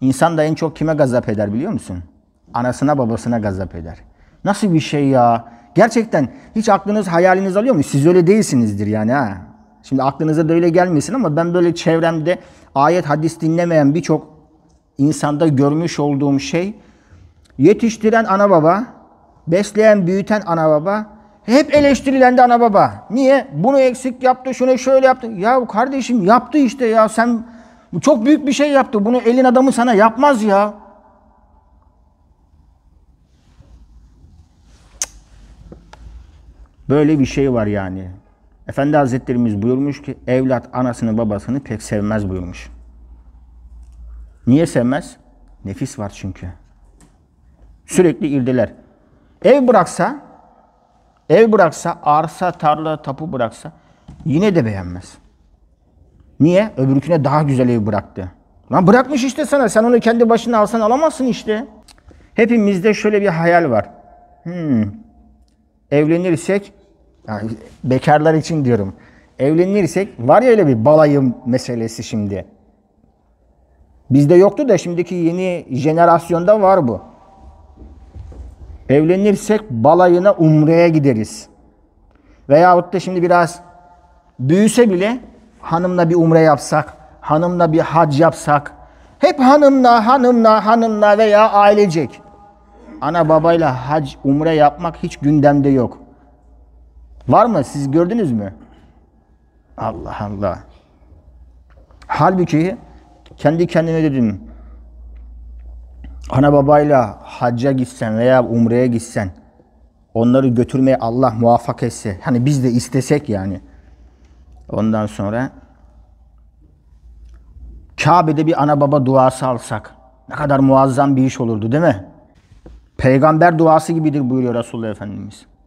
İnsan da en çok kime gazap eder biliyor musun? Anasına babasına gazap eder. Nasıl bir şey ya? Gerçekten hiç aklınız hayaliniz alıyor mu? Siz öyle değilsinizdir yani ha. Şimdi aklınıza da öyle gelmesin ama ben böyle çevremde ayet hadis dinlemeyen birçok insanda görmüş olduğum şey yetiştiren ana baba, besleyen büyüten ana baba hep eleştirilen de ana baba. Niye? Bunu eksik yaptı, şunu şöyle yaptı. Ya kardeşim yaptı işte ya sen bu çok büyük bir şey yaptı. Bunu elin adamı sana yapmaz ya. Böyle bir şey var yani. Efendi Hazretlerimiz buyurmuş ki evlat anasını babasını pek sevmez buyurmuş. Niye sevmez? Nefis var çünkü. Sürekli irdeler. Ev bıraksa, ev bıraksa, arsa, tarla, tapu bıraksa yine de beğenmez. Niye? Öbürküne daha güzel ev bıraktı. Lan bırakmış işte sana. Sen onu kendi başına alsan alamazsın işte. Hepimizde şöyle bir hayal var. Hmm. Evlenirsek, yani bekarlar için diyorum. Evlenirsek, var ya öyle bir balayım meselesi şimdi. Bizde yoktu da şimdiki yeni jenerasyonda var bu. Evlenirsek balayına umreye gideriz. Veyahut da şimdi biraz büyüse bile hanımla bir umre yapsak, hanımla bir hac yapsak, hep hanımla, hanımla, hanımla veya ailecek. Ana babayla hac, umre yapmak hiç gündemde yok. Var mı? Siz gördünüz mü? Allah Allah. Halbuki kendi kendime dedim. Ana babayla hacca gitsen veya umreye gitsen onları götürmeye Allah muvaffak etse. Hani biz de istesek yani. Ondan sonra Kabe'de bir ana baba duası alsak ne kadar muazzam bir iş olurdu değil mi? Peygamber duası gibidir buyuruyor Resulullah Efendimiz.